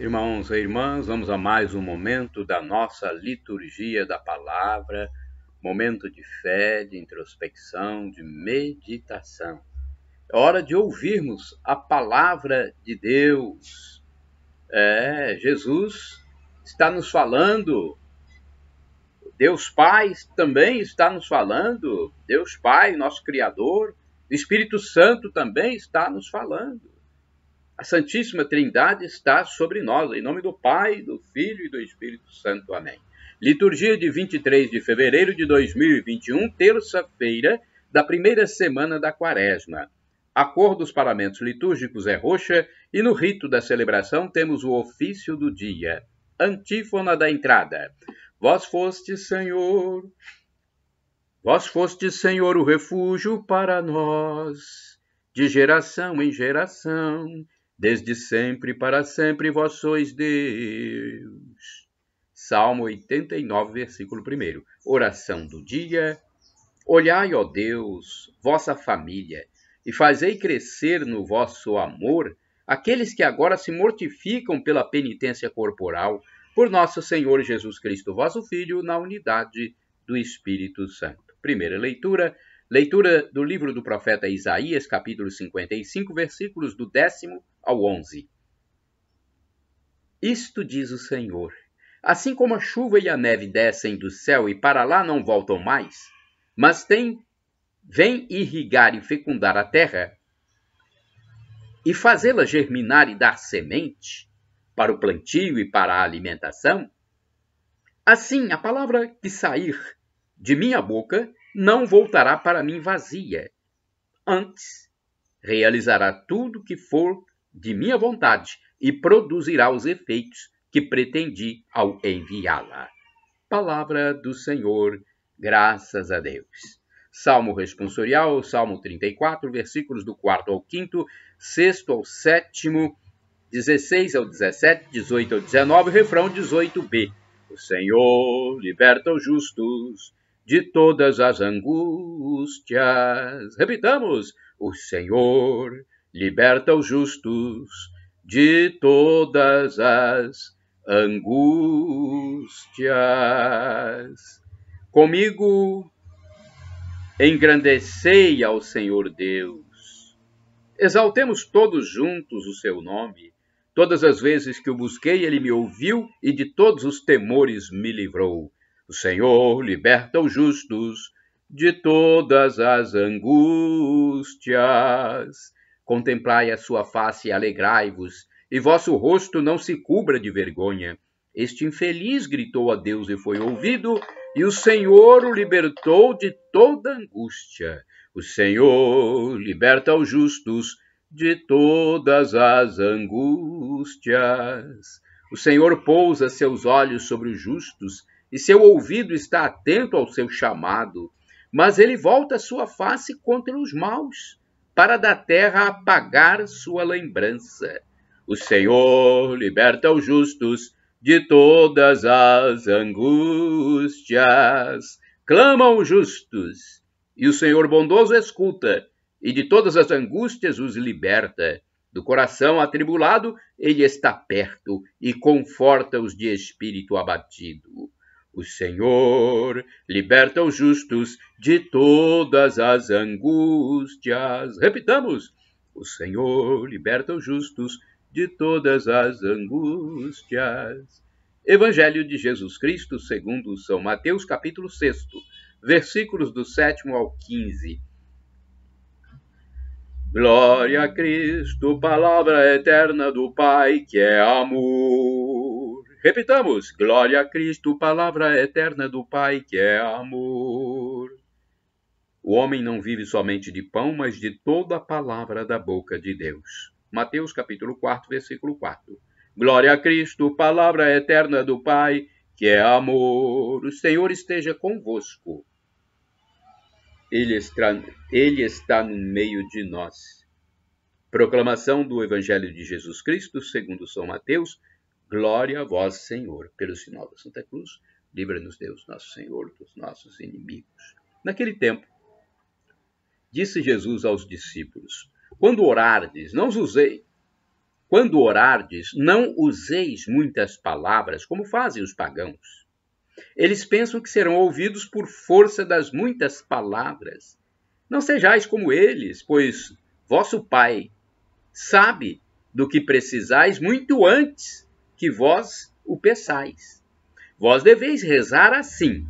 Irmãos e irmãs, vamos a mais um momento da nossa liturgia da palavra, momento de fé, de introspecção, de meditação. É hora de ouvirmos a palavra de Deus. É, Jesus está nos falando, Deus Pai também está nos falando, Deus Pai, nosso Criador, Espírito Santo também está nos falando a Santíssima Trindade está sobre nós, em nome do Pai, do Filho e do Espírito Santo. Amém. Liturgia de 23 de fevereiro de 2021, terça-feira da primeira semana da Quaresma. A cor dos paramentos litúrgicos é roxa e no rito da celebração temos o ofício do dia. Antífona da entrada. Vós foste, Senhor, vós foste, Senhor, o refúgio para nós, de geração em geração Desde sempre e para sempre vós sois Deus. Salmo 89, versículo 1. Oração do dia. Olhai, ó Deus, vossa família, e fazei crescer no vosso amor aqueles que agora se mortificam pela penitência corporal, por nosso Senhor Jesus Cristo, vosso Filho, na unidade do Espírito Santo. Primeira leitura Leitura do livro do profeta Isaías, capítulo 55, versículos do 10 ao 11. Isto diz o Senhor: Assim como a chuva e a neve descem do céu e para lá não voltam mais, mas tem, vem irrigar e fecundar a terra e fazê-la germinar e dar semente para o plantio e para a alimentação, assim a palavra que sair de minha boca não voltará para mim vazia. Antes, realizará tudo o que for de minha vontade e produzirá os efeitos que pretendi ao enviá-la. Palavra do Senhor, graças a Deus. Salmo responsorial, Salmo 34, versículos do 4 ao 5, 6 ao 7, 16 ao 17, 18 ao 19, refrão 18b. O Senhor liberta os justos de todas as angústias. Repitamos: o Senhor liberta os justos de todas as angústias. Comigo engrandecei ao Senhor Deus. Exaltemos todos juntos o seu nome. Todas as vezes que o busquei, ele me ouviu e de todos os temores me livrou. O Senhor liberta os justos de todas as angústias. Contemplai a sua face e alegrai-vos, e vosso rosto não se cubra de vergonha. Este infeliz gritou a Deus e foi ouvido, e o Senhor o libertou de toda angústia. O Senhor liberta os justos de todas as angústias. O Senhor pousa seus olhos sobre os justos e seu ouvido está atento ao seu chamado, mas ele volta sua face contra os maus, para da terra apagar sua lembrança. O Senhor liberta os justos de todas as angústias. Clamam os justos, e o Senhor bondoso escuta, e de todas as angústias os liberta. Do coração atribulado, ele está perto e conforta os de espírito abatido. O Senhor liberta os justos de todas as angústias. Repitamos: O Senhor liberta os justos de todas as angústias. Evangelho de Jesus Cristo, segundo São Mateus, capítulo 6, versículos do 7 ao 15. Glória a Cristo, palavra eterna do Pai, que é amor. Repitamos: Glória a Cristo, palavra eterna do Pai, que é amor. O homem não vive somente de pão, mas de toda a palavra da boca de Deus. Mateus capítulo 4, versículo 4. Glória a Cristo, palavra eterna do Pai, que é amor. O Senhor esteja convosco. Ele está, ele está no meio de nós. Proclamação do Evangelho de Jesus Cristo, segundo São Mateus, Glória a vós, Senhor, pelo sinal da Santa Cruz, livra-nos Deus, nosso Senhor, dos nossos inimigos. Naquele tempo, disse Jesus aos discípulos: Quando orardes, não usei. Quando orardes, não useis muitas palavras, como fazem os pagãos. Eles pensam que serão ouvidos por força das muitas palavras. Não sejais como eles, pois vosso Pai sabe do que precisais muito antes que vós o peçais. Vós deveis rezar assim: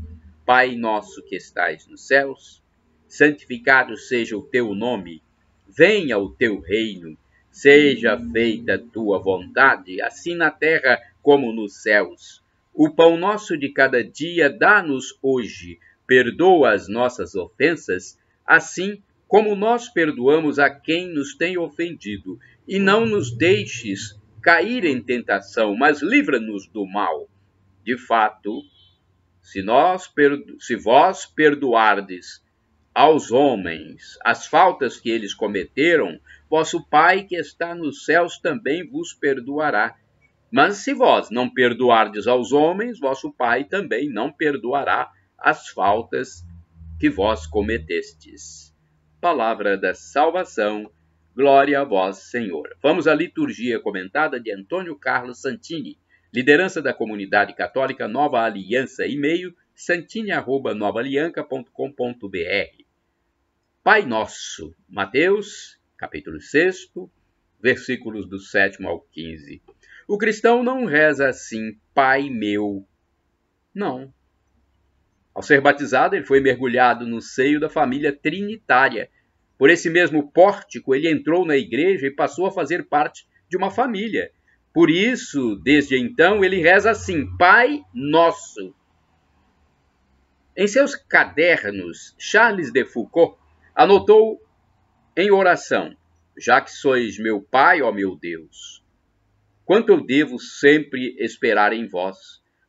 Pai nosso que estais nos céus, santificado seja o teu nome, venha o teu reino, seja feita tua vontade, assim na terra como nos céus. O pão nosso de cada dia dá-nos hoje, perdoa as nossas ofensas, assim como nós perdoamos a quem nos tem ofendido, e não nos deixes cair em tentação, mas livra-nos do mal. De fato, se, nós, se vós perdoardes aos homens as faltas que eles cometeram, vosso Pai que está nos céus também vos perdoará. Mas se vós não perdoardes aos homens, vosso Pai também não perdoará as faltas que vós cometestes. Palavra da salvação, Glória a vós, Senhor. Vamos à liturgia comentada de Antônio Carlos Santini, liderança da comunidade católica Nova Aliança, e-mail santini@novaalianca.com.br. Pai Nosso, Mateus, capítulo 6, versículos do 7 ao 15. O cristão não reza assim, Pai meu. Não. Ao ser batizado, ele foi mergulhado no seio da família trinitária por esse mesmo pórtico, ele entrou na igreja e passou a fazer parte de uma família. Por isso, desde então, ele reza assim: Pai Nosso. Em seus cadernos, Charles de Foucault anotou em oração: Já que sois meu Pai, ó meu Deus, quanto eu devo sempre esperar em vós,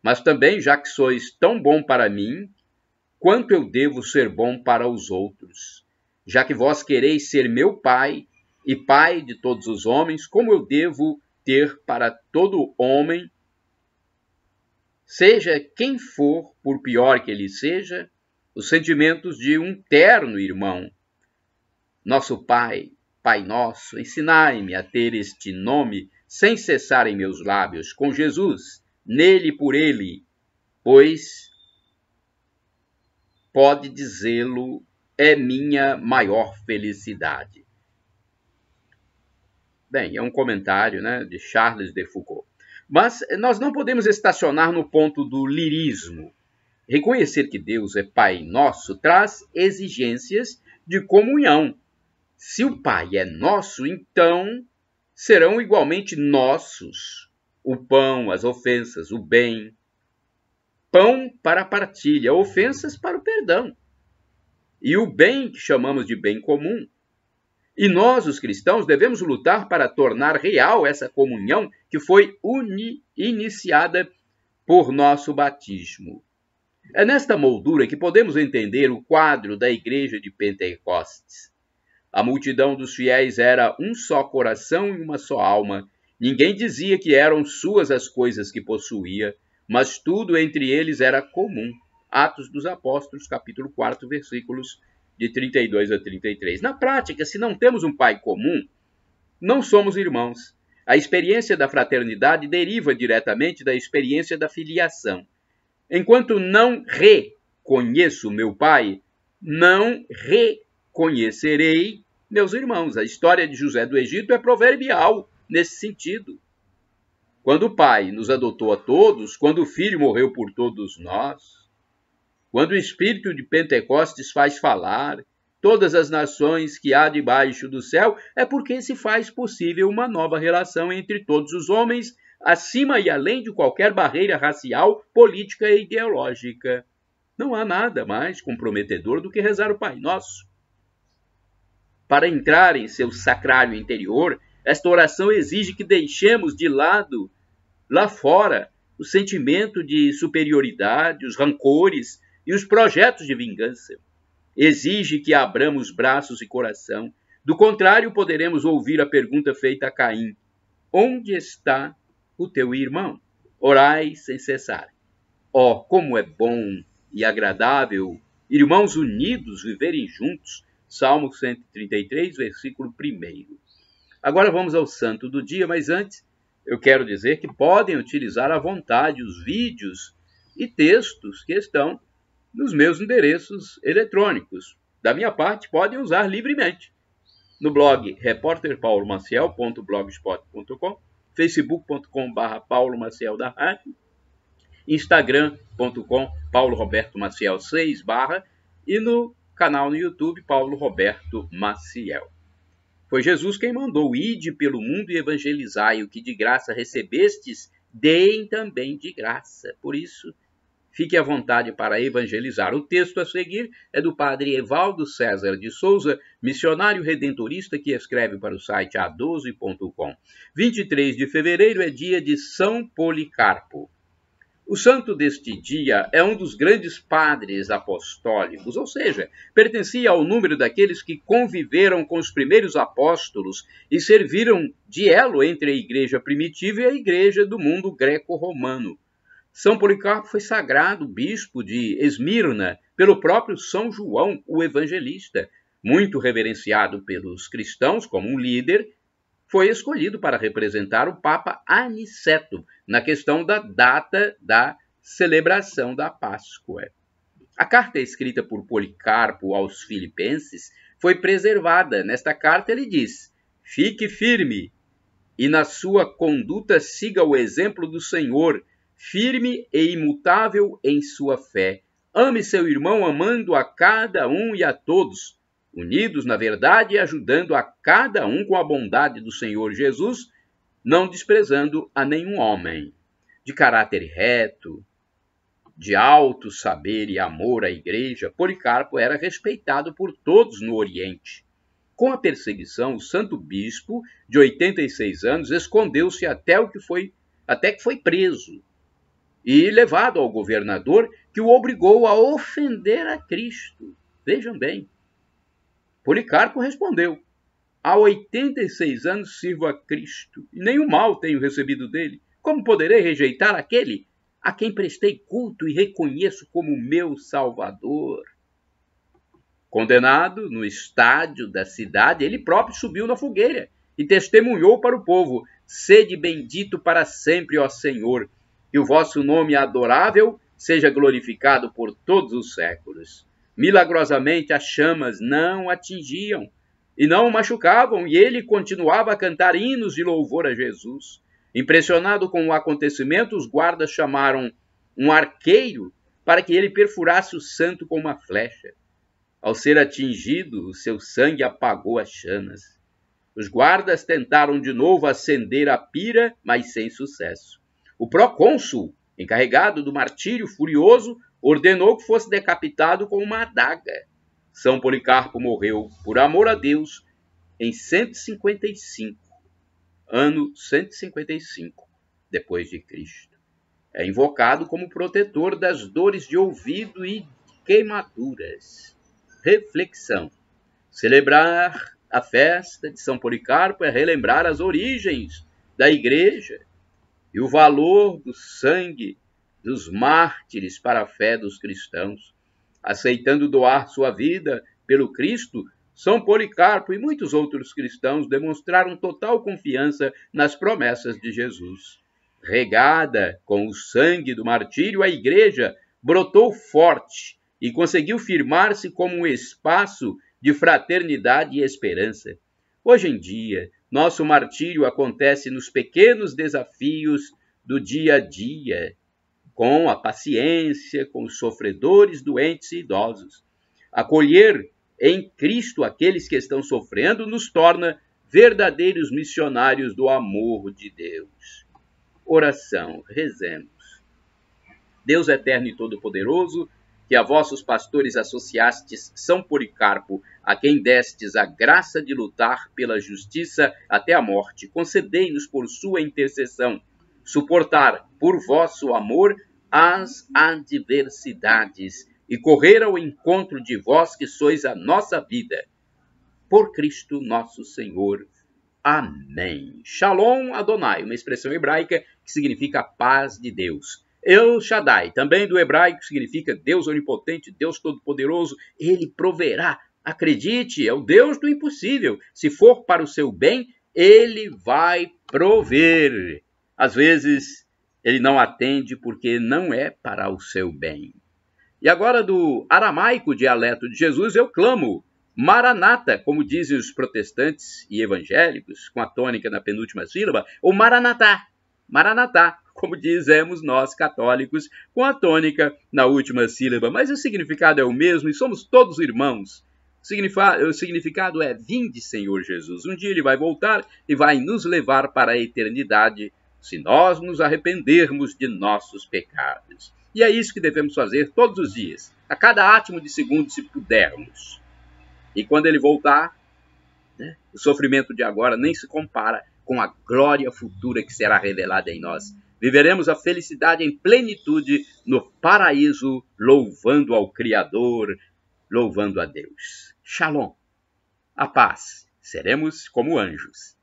mas também, já que sois tão bom para mim, quanto eu devo ser bom para os outros já que vós quereis ser meu pai e pai de todos os homens, como eu devo ter para todo homem, seja quem for, por pior que ele seja, os sentimentos de um terno irmão. Nosso Pai, Pai nosso, ensinai-me a ter este nome sem cessar em meus lábios, com Jesus, nele por ele, pois pode dizê-lo é minha maior felicidade. Bem, é um comentário né, de Charles de Foucault. Mas nós não podemos estacionar no ponto do lirismo. Reconhecer que Deus é Pai nosso traz exigências de comunhão. Se o Pai é nosso, então serão igualmente nossos o pão, as ofensas, o bem. Pão para a partilha, ofensas para o perdão e o bem que chamamos de bem comum. E nós, os cristãos, devemos lutar para tornar real essa comunhão que foi iniciada por nosso batismo. É nesta moldura que podemos entender o quadro da igreja de Pentecostes. A multidão dos fiéis era um só coração e uma só alma. Ninguém dizia que eram suas as coisas que possuía, mas tudo entre eles era comum. Atos dos Apóstolos, capítulo 4, versículos de 32 a 33. Na prática, se não temos um pai comum, não somos irmãos. A experiência da fraternidade deriva diretamente da experiência da filiação. Enquanto não reconheço meu pai, não reconhecerei meus irmãos. A história de José do Egito é proverbial nesse sentido. Quando o pai nos adotou a todos, quando o filho morreu por todos nós, quando o Espírito de Pentecostes faz falar todas as nações que há debaixo do céu, é porque se faz possível uma nova relação entre todos os homens, acima e além de qualquer barreira racial, política e ideológica. Não há nada mais comprometedor do que rezar o Pai Nosso. Para entrar em seu sacrário interior, esta oração exige que deixemos de lado, lá fora, o sentimento de superioridade, os rancores, e os projetos de vingança. Exige que abramos braços e coração, do contrário, poderemos ouvir a pergunta feita a Caim: Onde está o teu irmão? Orai sem cessar. Oh, como é bom e agradável, irmãos unidos viverem juntos. Salmo 133, versículo 1. Agora vamos ao santo do dia, mas antes eu quero dizer que podem utilizar à vontade os vídeos e textos que estão nos meus endereços eletrônicos. Da minha parte, podem usar livremente. No blog repórterpaulomaciel.blogspot.com, facebook.com.br paulomaciel da rádio, instagram.com paulorobertomaciel 6 barra e no canal no YouTube Paulo Roberto Maciel. Foi Jesus quem mandou: Ide pelo mundo e evangelizai, o que de graça recebestes, deem também de graça. Por isso, Fique à vontade para evangelizar. O texto a seguir é do padre Evaldo César de Souza, missionário redentorista que escreve para o site a12.com. 23 de fevereiro é dia de São Policarpo. O santo deste dia é um dos grandes padres apostólicos, ou seja, pertencia ao número daqueles que conviveram com os primeiros apóstolos e serviram de elo entre a igreja primitiva e a igreja do mundo greco-romano. São Policarpo foi sagrado bispo de Esmirna pelo próprio São João, o evangelista. Muito reverenciado pelos cristãos como um líder, foi escolhido para representar o Papa Aniceto na questão da data da celebração da Páscoa. A carta escrita por Policarpo aos Filipenses foi preservada. Nesta carta ele diz: Fique firme e na sua conduta siga o exemplo do Senhor firme e imutável em sua fé. Ame seu irmão amando a cada um e a todos, unidos na verdade e ajudando a cada um com a bondade do Senhor Jesus, não desprezando a nenhum homem. De caráter reto, de alto saber e amor à igreja, Policarpo era respeitado por todos no Oriente. Com a perseguição, o santo bispo, de 86 anos, escondeu-se até o que foi até que foi preso e levado ao governador, que o obrigou a ofender a Cristo. Vejam bem. Policarpo respondeu: Há 86 anos sirvo a Cristo, e nenhum mal tenho recebido dele. Como poderei rejeitar aquele a quem prestei culto e reconheço como meu Salvador? Condenado no estádio da cidade, ele próprio subiu na fogueira e testemunhou para o povo: Sede bendito para sempre, ó Senhor que o vosso nome adorável seja glorificado por todos os séculos. Milagrosamente as chamas não atingiam e não o machucavam, e ele continuava a cantar hinos de louvor a Jesus. Impressionado com o acontecimento, os guardas chamaram um arqueiro para que ele perfurasse o santo com uma flecha. Ao ser atingido, o seu sangue apagou as chamas. Os guardas tentaram de novo acender a pira, mas sem sucesso. O procônsul, encarregado do martírio furioso, ordenou que fosse decapitado com uma adaga. São Policarpo morreu, por amor a Deus, em 155, ano 155 depois de Cristo. É invocado como protetor das dores de ouvido e queimaduras. Reflexão. Celebrar a festa de São Policarpo é relembrar as origens da igreja e o valor do sangue dos mártires para a fé dos cristãos, aceitando doar sua vida pelo Cristo, São Policarpo e muitos outros cristãos demonstraram total confiança nas promessas de Jesus. Regada com o sangue do martírio, a Igreja brotou forte e conseguiu firmar-se como um espaço de fraternidade e esperança. Hoje em dia, nosso martírio acontece nos pequenos desafios do dia a dia, com a paciência, com os sofredores, doentes e idosos. Acolher em Cristo aqueles que estão sofrendo nos torna verdadeiros missionários do amor de Deus. Oração, rezemos. Deus eterno e todo-poderoso, que a vossos pastores associastes São Policarpo, a quem destes a graça de lutar pela justiça até a morte, concedei-nos por sua intercessão suportar por vosso amor as adversidades e correr ao encontro de vós que sois a nossa vida. Por Cristo nosso Senhor. Amém. Shalom Adonai, uma expressão hebraica que significa paz de Deus. El Shaddai, também do hebraico, significa Deus onipotente, Deus todo-poderoso, ele proverá. Acredite, é o Deus do impossível. Se for para o seu bem, ele vai prover. Às vezes, ele não atende porque não é para o seu bem. E agora, do aramaico dialeto de Jesus, eu clamo, Maranata, como dizem os protestantes e evangélicos, com a tônica na penúltima sílaba, ou Maranatá, Maranatá, como dizemos nós católicos, com a tônica na última sílaba, mas o significado é o mesmo e somos todos irmãos. O significado é: Vinde, Senhor Jesus. Um dia ele vai voltar e vai nos levar para a eternidade se nós nos arrependermos de nossos pecados. E é isso que devemos fazer todos os dias, a cada átimo de segundo, se pudermos. E quando ele voltar, né, o sofrimento de agora nem se compara com a glória futura que será revelada em nós Viveremos a felicidade em plenitude no paraíso, louvando ao Criador, louvando a Deus. Shalom. A paz. Seremos como anjos.